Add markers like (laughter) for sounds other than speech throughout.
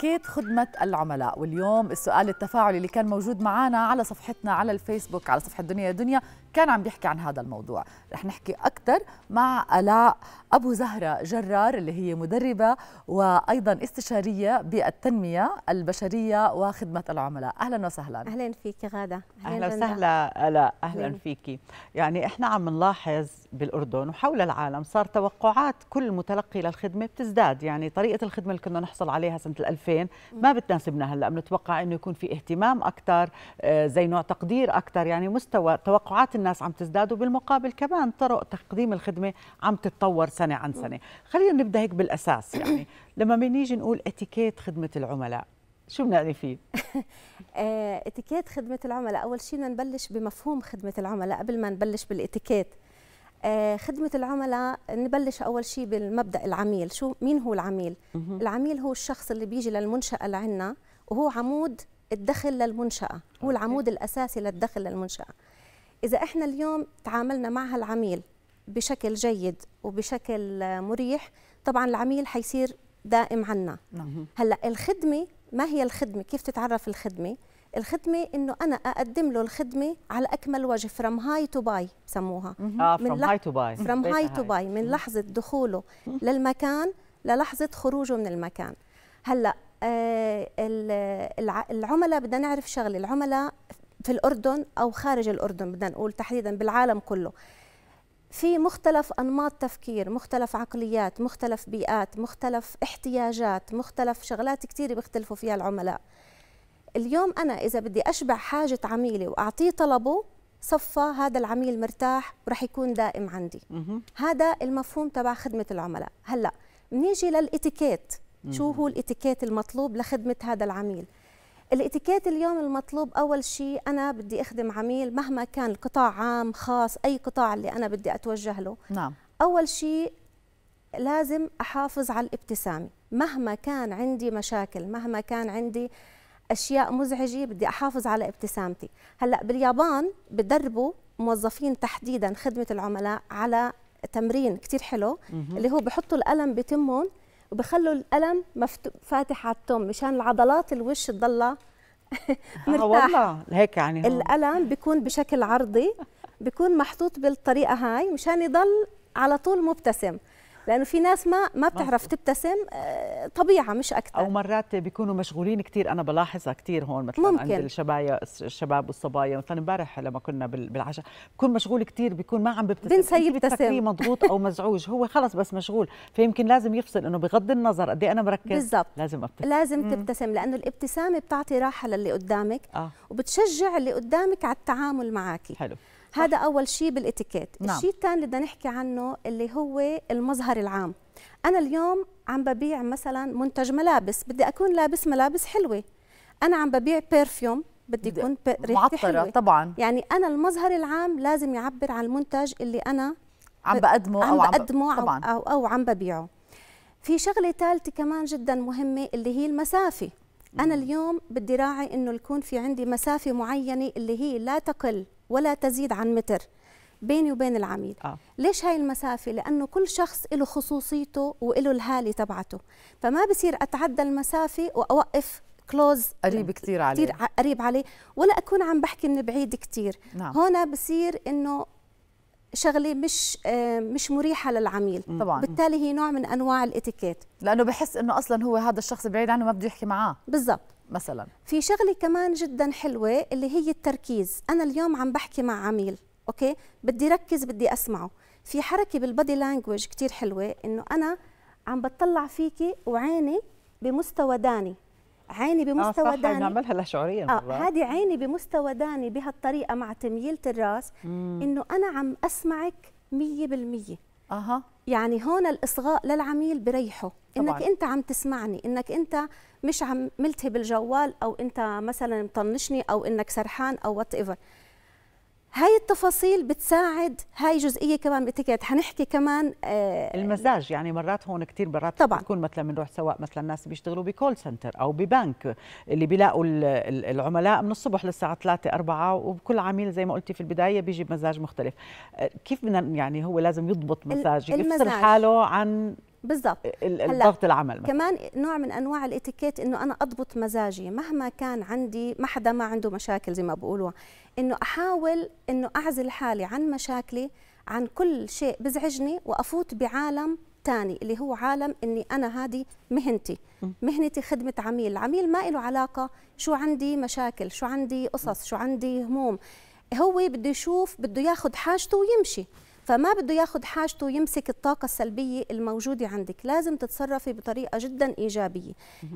شركات خدمة العملاء واليوم السؤال التفاعلي اللي كان موجود معنا على صفحتنا على الفيسبوك على صفحة دنيا دنيا كان عم بيحكي عن هذا الموضوع رح نحكي أكثر مع ألاء أبو زهرة جرار اللي هي مدربة وأيضا استشارية بالتنمية البشرية وخدمة العملاء أهلا وسهلا أهلا فيك غادة أهلا, وسهلا ألاء أهلا فيك يعني إحنا عم نلاحظ بالأردن وحول العالم صار توقعات كل متلقي للخدمة بتزداد يعني طريقة الخدمة اللي كنا نحصل عليها سنة 2000 ما بتناسبنا هلأ بنتوقع أنه يكون في اهتمام أكثر آه، زي نوع تقدير أكثر يعني مستوى توقعات الناس عم تزداد وبالمقابل كمان طرق تقديم الخدمه عم تتطور سنه عن سنه خلينا نبدا هيك بالاساس (coughs) يعني لما بنيجي نقول اتيكيت خدمه العملاء شو بنعني فيه؟ (laughs) آه، اتيكيت خدمه العملاء اول شيء بدنا نبلش بمفهوم خدمه العملاء قبل ما نبلش بالاتيكيت آه، خدمة العملاء نبلش أول شيء بالمبدأ العميل شو مين هو العميل؟ العميل هو الشخص اللي بيجي للمنشأة لعنا وهو عمود الدخل للمنشأة هو العمود الأساسي للدخل للمنشأة إذا إحنا اليوم تعاملنا مع هالعميل بشكل جيد وبشكل مريح طبعا العميل حيصير دائم عنا نعم. هلا الخدمه ما هي الخدمه كيف تتعرف الخدمه الخدمه انه انا اقدم له الخدمه على اكمل وجه from آه، هاي تو باي بسموها اه high هاي تو باي high هاي تو باي من لحظه دخوله للمكان للحظه خروجه من المكان هلا آه، العملاء بدنا نعرف شغله العملاء في الأردن أو خارج الأردن بدنا نقول تحديدا بالعالم كله في مختلف أنماط تفكير مختلف عقليات مختلف بيئات مختلف احتياجات مختلف شغلات كتير بيختلفوا فيها العملاء اليوم أنا إذا بدي أشبع حاجة عميلي وأعطيه طلبه صفى هذا العميل مرتاح ورح يكون دائم عندي هذا المفهوم تبع خدمة العملاء هلأ بنيجي للإتيكيت شو هو الإتيكيت المطلوب لخدمة هذا العميل الاتيكيت اليوم المطلوب اول شيء انا بدي اخدم عميل مهما كان القطاع عام خاص اي قطاع اللي انا بدي اتوجه له نعم اول شيء لازم احافظ على الابتسامه مهما كان عندي مشاكل مهما كان عندي اشياء مزعجه بدي احافظ على ابتسامتي هلا باليابان بدربوا موظفين تحديدا خدمه العملاء على تمرين كتير حلو اللي هو بحطوا القلم بتمهم وبخلوا الألم مفتو... فاتح على التم مشان العضلات الوش تضلها آه، مرتاح والله هيك يعني هو. الألم بيكون بشكل عرضي بيكون محطوط بالطريقه هاي مشان يضل على طول مبتسم لانه في ناس ما ما بتعرف تبتسم آه، طبيعه مش اكثر او مرات بيكونوا مشغولين كثير انا بلاحظها كثير هون مثلا ممكن. عند الشبايا الشباب والصبايا مثلا امبارح لما كنا بالعشاء بكون مشغول كثير بيكون ما عم ببتسم بنسى يبتسم مضغوط او مزعوج هو خلص بس مشغول فيمكن لازم يفصل انه بغض النظر قد إيه انا مركز بالزبط. لازم ابتسم لازم مم. تبتسم لانه الابتسامه بتعطي راحه للي قدامك آه. وبتشجع اللي قدامك على التعامل معك حلو هذا اول شيء بالاتيكيت نعم. الشيء الثاني اللي بدنا نحكي عنه اللي هو المظهر العام انا اليوم عم ببيع مثلا منتج ملابس بدي اكون لابس ملابس حلوه انا عم ببيع برفيوم بدي يكون ريحتي حلوه طبعا يعني انا المظهر العام لازم يعبر عن المنتج اللي انا عم بقدمه عم او عم بقدمه طبعاً. أو, او عم ببيعه في شغله ثالثه كمان جدا مهمه اللي هي المسافه انا اليوم بدي راعي انه يكون في عندي مسافه معينه اللي هي لا تقل ولا تزيد عن متر بيني وبين العميل آه. ليش هاي المسافه لانه كل شخص له خصوصيته وله الهاله تبعته فما بصير اتعدى المسافه واوقف كلوز قريب كثير عليه كثير قريب عليه ولا اكون عم بحكي من بعيد كثير نعم. هون بصير انه شغله مش آه، مش مريحه للعميل طبعا بالتالي هي نوع من انواع الاتيكيت لانه بحس انه اصلا هو هذا الشخص بعيد عنه ما بده يحكي معاه بالضبط مثلا في شغله كمان جدا حلوه اللي هي التركيز انا اليوم عم بحكي مع عميل اوكي بدي ركز بدي اسمعه في حركه بالبادي لانجوج كثير حلوه انه انا عم بتطلع فيكي وعيني بمستوى داني عيني آه، بمستوى آه صح داني نعملها لا شعوريا آه هذه عيني بمستوى داني بهالطريقه مع تمييله الراس انه انا عم اسمعك 100% اها يعني هون الاصغاء للعميل بريحه طبعاً. انك انت عم تسمعني انك انت مش عم ملتهي بالجوال او انت مثلا مطنشني او انك سرحان او وات ايفر هاي التفاصيل بتساعد هاي جزئية كمان بتكيت حنحكي كمان آه المزاج يعني مرات هون كثير مرات طبعا بتكون مثلا بنروح سواء مثلا الناس بيشتغلوا بكول سنتر أو ببنك اللي بيلاقوا العملاء من الصبح للساعة 3 4 وكل عميل زي ما قلتي في البداية بيجي بمزاج مختلف آه، كيف بدنا يعني هو لازم يضبط مزاجه يفصل حاله عن بالضبط الضغط العمل مثلا. كمان نوع من انواع الاتيكيت انه انا اضبط مزاجي مهما كان عندي ما حدا ما عنده مشاكل زي ما بقولوا انه احاول انه اعزل حالي عن مشاكلي عن كل شيء بزعجني وافوت بعالم ثاني اللي هو عالم اني انا هذه مهنتي مهنتي خدمه عميل العميل ما له علاقه شو عندي مشاكل شو عندي قصص شو عندي هموم هو بده يشوف بده ياخذ حاجته ويمشي فما بده ياخذ حاجته يمسك الطاقه السلبيه الموجوده عندك لازم تتصرفي بطريقه جدا ايجابيه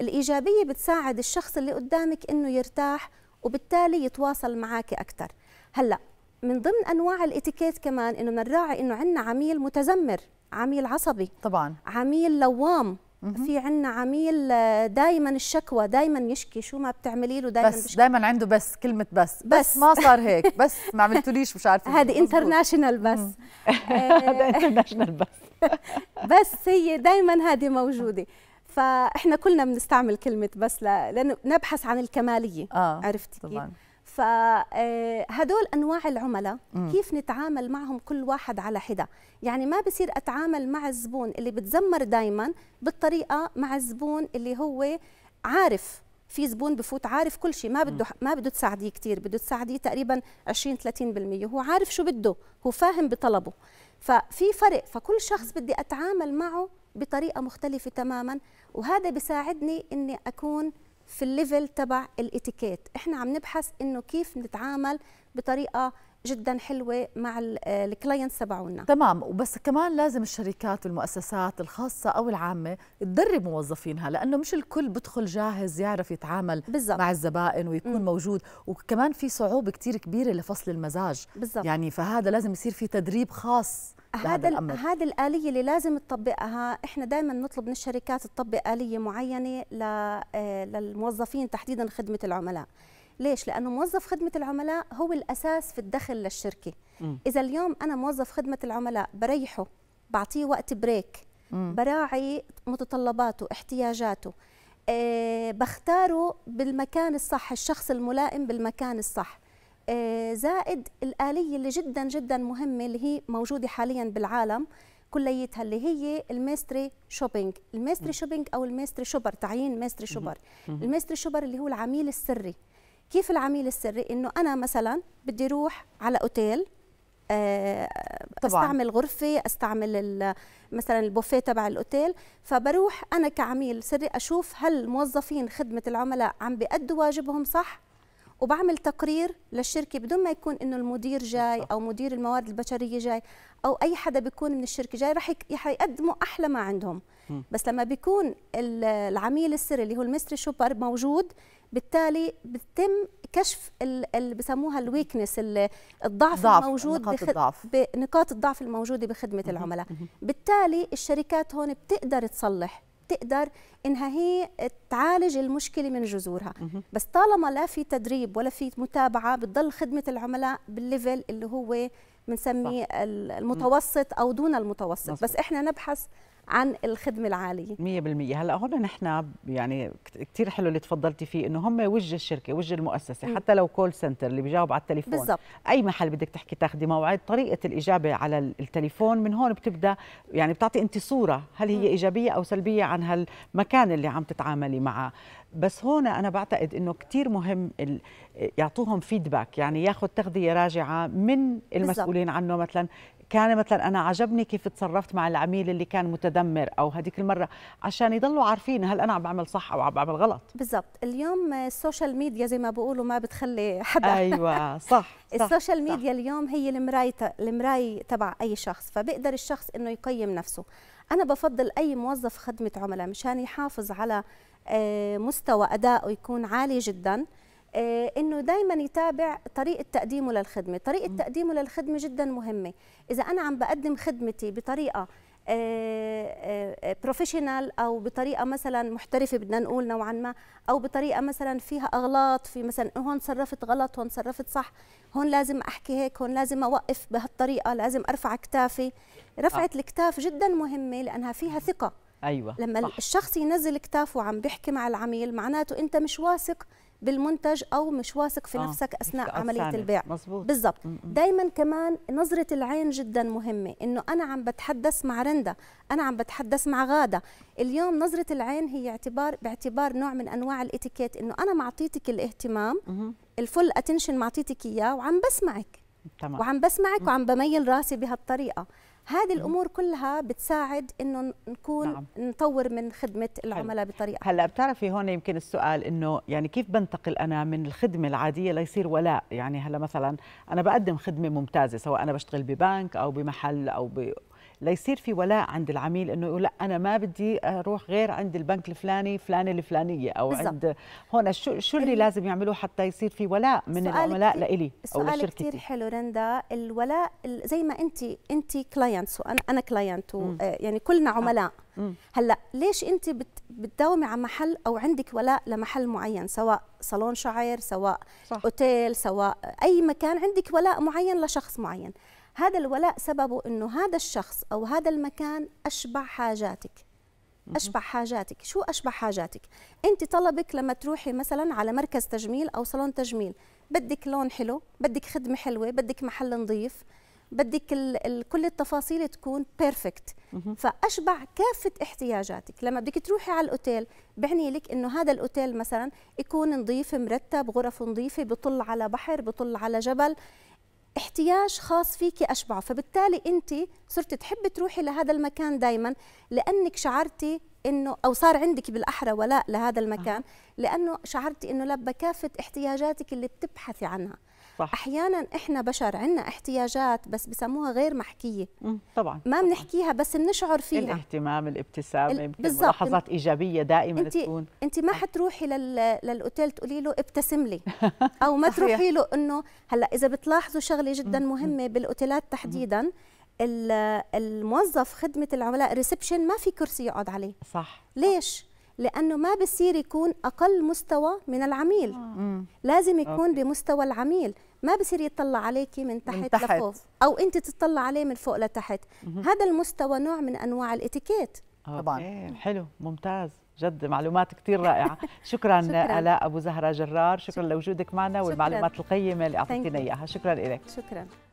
الايجابيه بتساعد الشخص اللي قدامك انه يرتاح وبالتالي يتواصل معك اكثر هلا من ضمن انواع الاتيكيت كمان انه نراعي انه عندنا عميل متذمر عميل عصبي طبعا عميل لوام في عندنا عميل آه، دائما الشكوى دائما يشكي شو ما بتعملي له دائما بس دائما عنده بس كلمه بس بس, بس ما صار هيك بس ما عملتوليش مش عارفه هذه انترناشونال بس آه، (laughs) هذا انترناشونال بس (laughs) بس هي دائما هذه موجوده فاحنا كلنا بنستعمل كلمه بس لانه نبحث عن الكماليه آه عرفتي كيف فهدول آه، انواع العملاء كيف نتعامل معهم كل واحد على حده يعني ما بصير اتعامل مع الزبون اللي بتزمر دائما بالطريقه مع الزبون اللي هو عارف في زبون بفوت عارف كل شيء ما بده ما بده تساعديه كثير بده تساعديه تقريبا 20 30% هو عارف شو بده هو فاهم بطلبه ففي فرق فكل شخص بدي اتعامل معه بطريقه مختلفه تماما وهذا بيساعدني اني اكون في الليفل تبع الاتيكيت احنا عم نبحث انه كيف نتعامل بطريقه جدا حلوه مع الكلاينتس تبعونا تمام وبس كمان لازم الشركات والمؤسسات الخاصه او العامه تدرب موظفينها لانه مش الكل بدخل جاهز يعرف يتعامل بالزبط. مع الزبائن ويكون م. موجود وكمان في صعوبه كتير كبيره لفصل المزاج بالزبط. يعني فهذا لازم يصير في تدريب خاص هذا الامر هذه الاليه اللي لازم تطبقها احنا دائما نطلب من الشركات تطبق اليه معينه آه، للموظفين تحديدا خدمه العملاء ليش؟ لأنه موظف خدمة العملاء هو الأساس في الدخل للشركة م. إذا اليوم أنا موظف خدمة العملاء بريحه بعطيه وقت بريك م. براعي متطلباته احتياجاته أه بختاره بالمكان الصح الشخص الملائم بالمكان الصح آه، زائد الآلية اللي جدا جدا مهمة اللي هي موجودة حاليا بالعالم كليتها اللي هي الميستري شوبينج الميستري شوبينج أو الميستري شوبر تعيين ميستري شوبر الميستري شوبر اللي هو العميل السري كيف العميل السري إنه أنا مثلا بدي أروح على أوتيل آه، طبعا. استعمل غرفه استعمل مثلا البوفيه تبع الاوتيل فبروح انا كعميل سري اشوف هل موظفين خدمه العملاء عم بيأدوا واجبهم صح وبعمل تقرير للشركه بدون ما يكون انه المدير جاي او مدير الموارد البشريه جاي او اي حدا بيكون من الشركه جاي رح يقدموا احلى ما عندهم بس لما بيكون العميل السري اللي هو المستري شوبر موجود بالتالي بتم كشف اللي بسموها الويكنس الضعف ضعف الموجود نقاط الضعف بنقاط الضعف الموجوده بخدمه العملاء بالتالي الشركات هون بتقدر تصلح بتقدر انها هي تعالج المشكله من جذورها بس طالما لا في تدريب ولا في متابعه بتضل خدمه العملاء بالليفل اللي هو بنسميه المتوسط او دون المتوسط بس احنا نبحث عن الخدمه العاليه 100% هلا هون نحن يعني كثير حلو اللي تفضلتي فيه انه هم وجه الشركه وجه المؤسسه م. حتى لو كول سنتر اللي بيجاوب على التليفون بالزبط. اي محل بدك تحكي تاخدي موعد طريقه الاجابه على التليفون من هون بتبدا يعني بتعطي انت صوره هل هي م. ايجابيه او سلبيه عن هالمكان اللي عم تتعاملي معه بس هون انا بعتقد انه كثير مهم يعطوهم فيدباك يعني ياخذ تغذيه راجعه من المسؤولين عنه مثلا كان مثلا انا عجبني كيف تصرفت مع العميل اللي كان متدمر او هذيك المره عشان يضلوا عارفين هل انا عم بعمل صح او عم بعمل غلط بالضبط اليوم السوشيال ميديا زي ما بقولوا ما بتخلي حدا ايوه (laughs) صح, صح السوشيال ميديا صح. اليوم هي المرايه المرايه تبع اي شخص فبقدر الشخص انه يقيم نفسه انا بفضل اي موظف خدمه عملاء مشان يحافظ على آه، مستوى ادائه يكون عالي جدا آه، انه دايما يتابع طريقه تقديمه للخدمه طريقه م. تقديمه للخدمه جدا مهمه اذا انا عم بقدم خدمتي بطريقه بروفيشنال آه، آه، او بطريقه مثلا محترفه بدنا نقول نوعا ما او بطريقه مثلا فيها اغلاط في مثلا هون صرفت غلط هون صرفت صح هون لازم احكي هيك هون لازم اوقف بهالطريقه لازم ارفع كتافي رفعه آه. الكتاف جدا مهمه لانها فيها ثقه ايوه لما صح. الشخص ينزل كتافه وعم بيحكي مع العميل معناته انت مش واثق بالمنتج او مش واثق في آه. نفسك اثناء عمليه عمليه البيع بالضبط دائما كمان نظره العين جدا مهمه انه انا عم بتحدث مع رندا انا عم بتحدث مع غاده اليوم نظره العين هي اعتبار باعتبار نوع من انواع الاتيكيت انه انا معطيتك الاهتمام مم. الفل اتنشن معطيتك اياه وعم بسمعك تمام. وعم بسمعك مم. وعم بميل راسي بهالطريقه هذه الامور كلها بتساعد انه نكون نعم. نطور من خدمه العملاء حل. بطريقه هلا بتعرفي هون يمكن السؤال انه يعني كيف بنتقل انا من الخدمه العاديه ليصير ولاء يعني هلا مثلا انا بقدم خدمه ممتازه سواء انا بشتغل ببنك او بمحل او ليصير في ولاء عند العميل انه يقول لا انا ما بدي اروح غير عند البنك الفلاني فلانه الفلانيه او بالزبط. عند هون شو شو اللي لازم يعملوه حتى يصير في ولاء من العملاء لإلي او لشركتي سؤال كثير حلو رندا الولاء زي ما انت انت كلاينتس وانا انا كلاينت آه، يعني كلنا آه. عملاء آه. هلا ليش انت بت بتداومي على محل او عندك ولاء لمحل معين سواء صالون شعر سواء اوتيل سواء اي مكان عندك ولاء معين لشخص معين هذا الولاء سببه انه هذا الشخص او هذا المكان اشبع حاجاتك اشبع حاجاتك شو اشبع حاجاتك انت طلبك لما تروحي مثلا على مركز تجميل او صالون تجميل بدك لون حلو بدك خدمه حلوه بدك محل نظيف بدك الـ الـ كل التفاصيل تكون بيرفكت فاشبع كافه احتياجاتك لما بدك تروحي على الاوتيل بعني لك انه هذا الاوتيل مثلا يكون نظيف مرتب غرف نظيفه بطل على بحر بطل على جبل احتياج خاص فيك أشبعه فبالتالي أنت صرت تحبي تروحي لهذا المكان دايما لأنك شعرتي انه او صار عندك بالاحرى ولاء لهذا المكان نعم. لانه شعرتي انه لبى كافه احتياجاتك اللي بتبحثي عنها صح. احيانا احنا بشر عندنا احتياجات بس بسموها غير محكيه طبعا ما بنحكيها بس بنشعر فيها الاهتمام الابتسامه بالضبط ملاحظات ايجابيه دائما انت تكون انت ما آه. حتروحي للاوتيل تقولي له ابتسم لي (laughs) او ما تروحي له انه هلا اذا بتلاحظوا شغله جدا مهمه بالاوتيلات تحديدا الموظف خدمه العملاء ريسبشن ما في كرسي يقعد عليه صح ليش لانه ما بصير يكون اقل مستوى من العميل آه. لازم يكون أوكي. بمستوى العميل ما بصير يطلع عليكي من تحت, من تحت. لفوق او انت تطلع عليه من فوق لتحت مم. هذا المستوى نوع من انواع الاتيكيت طبعا حلو ممتاز جد معلومات كثير رائعه (laughs) شكرا, شكرا الاء ابو زهره جرار شكرا, شكرا لوجودك معنا والمعلومات القيمه اللي اعطيتينا اياها شكرا لك شكرا